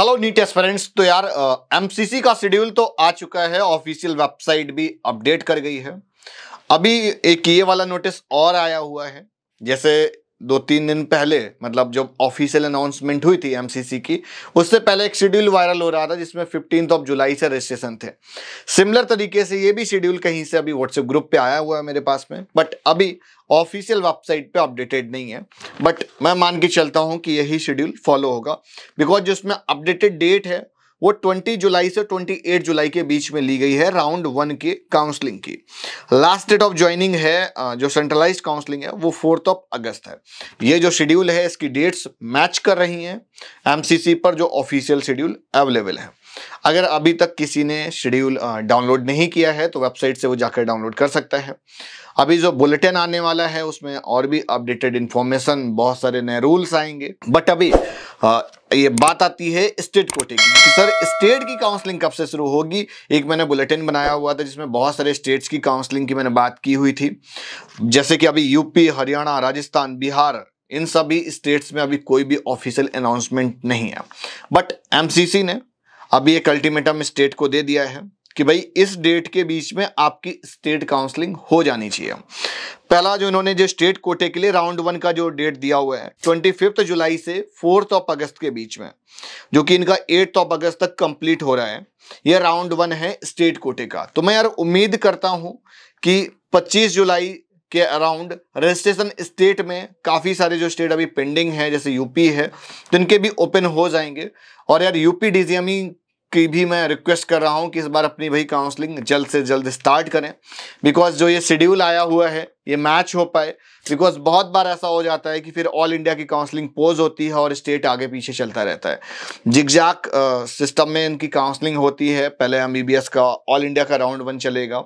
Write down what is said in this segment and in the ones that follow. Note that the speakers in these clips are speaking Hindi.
हेलो नीट एस्पेरेंट्स तो यार एमसीसी का शेड्यूल तो आ चुका है ऑफिशियल वेबसाइट भी अपडेट कर गई है अभी एक ये वाला नोटिस और आया हुआ है जैसे दो तीन दिन पहले मतलब जब ऑफिशियल अनाउंसमेंट हुई थी एमसीसी की उससे पहले एक शेड्यूल वायरल हो रहा था जिसमें फिफ्टीन ऑफ जुलाई से रजिस्ट्रेशन थे सिमिलर तरीके से ये भी शेड्यूल कहीं से अभी व्हाट्सएप ग्रुप पे आया हुआ है मेरे पास में बट अभी ऑफिशियल वेबसाइट पे अपडेटेड नहीं है बट मैं मान के चलता हूँ कि यही शेड्यूल फॉलो होगा बिकॉज जिसमें अपडेटेड डेट है वो 20 जुलाई से 28 जुलाई के बीच में ली गई है राउंड वन के काउंसलिंग की लास्ट डेट ऑफ ज्वाइनिंग है जो सेंट्रलाइज काउंसलिंग है वो फोर्थ ऑफ अगस्त है ये जो शेड्यूल है इसकी डेट्स मैच कर रही हैं एमसीसी पर जो ऑफिशियल शेड्यूल अवेलेबल है अगर अभी तक किसी ने शेड्यूल डाउनलोड नहीं किया है तो वेबसाइट से वो जाकर डाउनलोड कर सकता है अभी जो बुलेटिन आने वाला है उसमें और भी अपडेटेड इंफॉर्मेशन बहुत सारे नए रूल्स आएंगे बट अभी हाँ, ये बात आती है स्टेट कोटे की कि सर स्टेट की काउंसलिंग कब से शुरू होगी एक मैंने बुलेटिन बनाया हुआ था जिसमें बहुत सारे स्टेट्स की काउंसलिंग की मैंने बात की हुई थी जैसे कि अभी यूपी हरियाणा राजस्थान बिहार इन सभी स्टेट्स में अभी कोई भी ऑफिशियल अनाउंसमेंट नहीं है बट एमसीसी ने अभी एक अल्टीमेटम स्टेट को दे दिया है कि भाई इस डेट के बीच में आपकी स्टेट काउंसलिंग हो जानी चाहिए पहला जो इन्होंने जो स्टेट कोटे के लिए राउंड वन का जो डेट दिया हुआ है ट्वेंटी फिफ्थ जुलाई से फोर्थ ऑफ अगस्त के बीच में जो कि इनका एट्थ ऑफ अगस्त तक कंप्लीट हो रहा है यह राउंड वन है स्टेट कोटे का तो मैं यार उम्मीद करता हूं कि पच्चीस जुलाई के अराउंड रजिस्ट्रेशन स्टेट में काफ़ी सारे जो स्टेट अभी पेंडिंग हैं जैसे यूपी है तो इनके भी ओपन हो जाएंगे और यार यूपी डीजीएमई की भी मैं रिक्वेस्ट कर रहा हूँ कि इस बार अपनी भाई काउंसलिंग जल्द से जल्द स्टार्ट करें बिकॉज जो ये शेड्यूल आया हुआ है ये मैच हो पाए बिकॉज बहुत बार ऐसा हो जाता है कि फिर ऑल इंडिया की काउंसलिंग पोज होती है और स्टेट आगे पीछे चलता रहता है जिगजाक सिस्टम में इनकी काउंसलिंग होती है पहले हम ई का ऑल इंडिया का राउंड वन चलेगा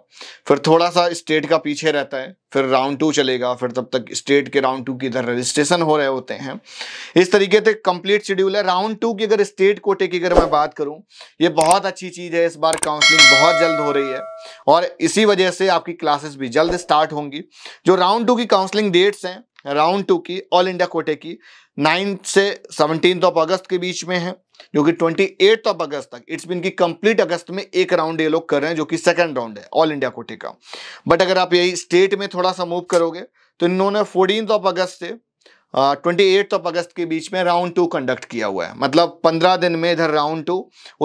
फिर थोड़ा सा स्टेट का पीछे रहता है फिर राउंड टू चलेगा फिर तब तक स्टेट के राउंड टू की इधर रजिस्ट्रेशन हो रहे होते हैं इस तरीके से कंप्लीट शेड्यूल है राउंड टू की अगर स्टेट कोटे की अगर मैं बात करूं ये बहुत अच्छी चीज़ है इस बार काउंसलिंग बहुत जल्द हो रही है और इसी वजह से आपकी क्लासेस भी जल्द स्टार्ट होंगी जो राउंड टू की काउंसलिंग डेट्स हैं राउंड टू की ऑल इंडिया कोटे की नाइन से सेवनटीन ऑफ अगस्त के बीच में है जो कि ट्वेंटी एट ऑफ अगस्त तक इट्स बिन की कंप्लीट अगस्त में एक राउंड ये लोग कर रहे हैं जो कि सेकंड राउंड है ऑल इंडिया कोटे का बट अगर आप यही स्टेट में थोड़ा सा मूव करोगे तो इन्होंने फोर्टीन ऑफ अगस्त से ट्वेंटी एट ऑफ अगस्त के बीच में राउंड टू कंडक्ट किया हुआ है मतलब पंद्रह दिन में इधर राउंड टू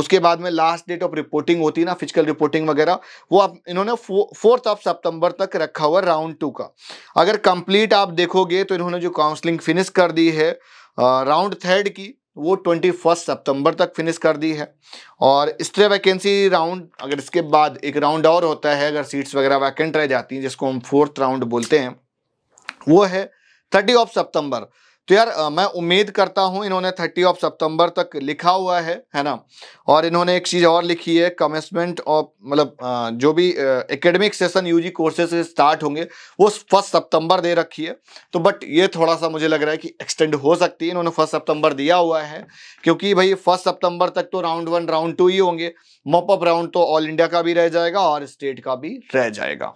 उसके बाद में लास्ट डेट ऑफ रिपोर्टिंग होती है ना फिजिकल रिपोर्टिंग वगैरह वो आप इन्होंने फोर्थ ऑफ सितंबर तक रखा हुआ राउंड टू का अगर कंप्लीट आप देखोगे तो इन्होंने जो काउंसलिंग फिनिश कर दी है राउंड थर्ड की वो ट्वेंटी फर्स्ट सितंबर तक फिनिश कर दी है और स्ट्रे वैकेंसी राउंड अगर इसके बाद एक राउंड और होता है अगर सीट्स वगैरह वैकेंट रह जाती हैं जिसको हम फोर्थ राउंड बोलते हैं वो है थर्टी ऑफ सितंबर तो यार मैं उम्मीद करता हूँ इन्होंने थर्टी ऑफ सितंबर तक लिखा हुआ है है ना और इन्होंने एक चीज़ और लिखी है कमेंसमेंट ऑफ मतलब जो भी एकेडमिक सेशन यूजी कोर्सेज से स्टार्ट होंगे वो फर्स्ट सितंबर दे रखी है तो बट ये थोड़ा सा मुझे लग रहा है कि एक्सटेंड हो सकती है इन्होंने फर्स्ट सप्तम्बर दिया हुआ है क्योंकि भाई फर्स्ट सप्तम्बर तक तो राउंड वन राउंड टू ही होंगे मॉपअप राउंड तो ऑल इंडिया का भी रह जाएगा और स्टेट का भी रह जाएगा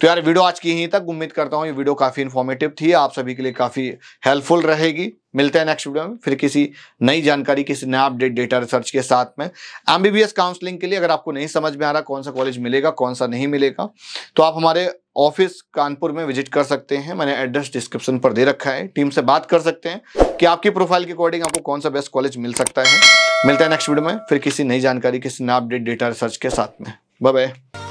तो यार वीडियो आज की यहीं तक उम्मीद करता हूँ ये वीडियो काफ़ी इन्फॉर्मेटिव थी आप सभी के लिए काफ़ी हेल्पफुल रहे रहेगी मिलते हैं नेक्स्ट वीडियो में फिर किसी नई जानकारी किसी नया अपडेट डेटा रिसर्च के साथ में एमबीबीएस काउंसलिंग के लिए अगर आपको नहीं समझ में आ रहा कौन सा कॉलेज मिलेगा कौन सा नहीं मिलेगा तो आप हमारे ऑफिस कानपुर में विजिट कर सकते हैं मैंने एड्रेस डिस्क्रिप्शन पर दे रखा है टीम से बात कर सकते हैं कि आपकी प्रोफाइल के अकॉर्डिंग आपको कौन सा बेस्ट कॉलेज मिल सकता है मिलता है नेक्स्ट वीडियो में फिर किसी नई जानकारी किसी नया अपडेट डेटा रिसर्च के साथ में बाय बाय